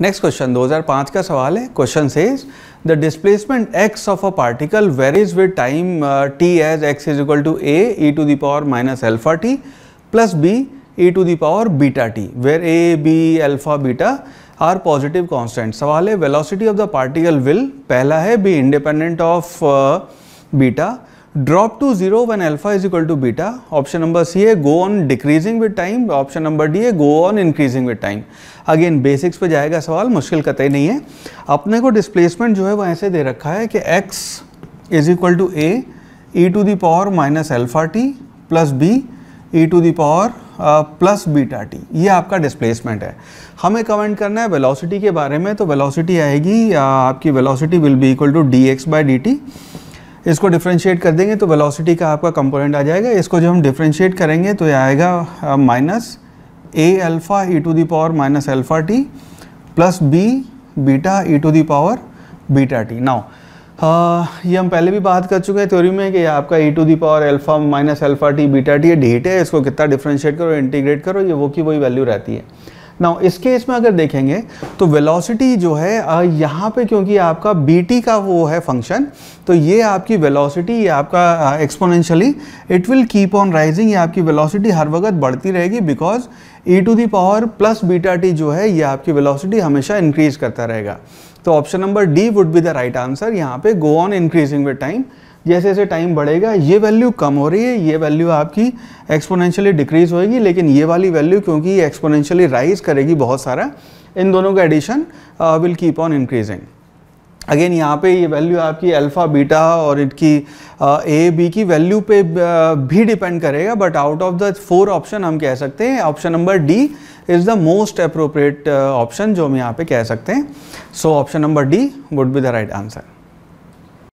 next question 2005 का सवाल है question says the displacement x of a particle varies with time t as x is equal to a e to the power minus alpha t plus b e to the power beta t where a b alpha beta are positive constant सवाल है velocity of the particle will पहला है be independent of beta drop to zero when alpha is equal to beta option number सी है go on decreasing with time option number D है go on increasing with time again basics पे जाएगा सवाल मुश्किल कतई नहीं है अपने को डिस्प्लेसमेंट जो है वो ऐसे दे रखा है कि x is equal to a e to the power minus alpha t plus b e to the power plus beta t ये आपका डिस्प्लेसमेंट है हमें कमेंट करना है वेलोसिटी के बारे में तो वेलोसिटी आएगी uh, आपकी velocity will be equal to d x by d t इसको डिफ्रेंशिएट कर देंगे तो वेलोसिटी का आपका कंपोनेंट आ जाएगा इसको जब हम डिफ्रेंशिएट करेंगे तो ये आएगा minus a alpha e to the power minus alpha t plus b beta e to the power beta t now ये हम पहले भी बात कर चुके हैं थ्योरी में कि आपका e to the power alpha minus alpha t beta t ये डेट है इसको कितना डिफ्रेंशिएट करो इंटीग्रेट करो ये वो की वही वैल्यू रहती है ना इस केस में अगर देखेंगे तो वेलोसिटी जो है यहाँ पे क्योंकि आपका बी का वो है फंक्शन तो ये आपकी वेलोसिटी ये आपका exponentially it will keep on rising ये आपकी वेलोसिटी हर वक्त बढ़ती रहेगी because e to the power plus beta t जो है ये आपकी वेलोसिटी हमेशा इंक्रीज करता रहेगा तो option number D would be the right answer यहाँ पे go on increasing with time जैसे जैसे टाइम बढ़ेगा ये वैल्यू कम हो रही है ये वैल्यू आपकी एक्सपोनेंशियली डिक्रीज होएगी लेकिन ये वाली वैल्यू क्योंकि एक्सपोनेंशियली राइज करेगी बहुत सारा इन दोनों का addition will keep on increasing again यहाँ पे ये वैल्यू आपकी अल्फ़ा बीटा और इनकी ए uh, बी की वैल्यू पे uh, भी डिपेंड करेगा but out of the four option हम कह सकते हैं option number D is the most appropriate option जो हम यहाँ पे कह सकते हैं so option number D would be the right answer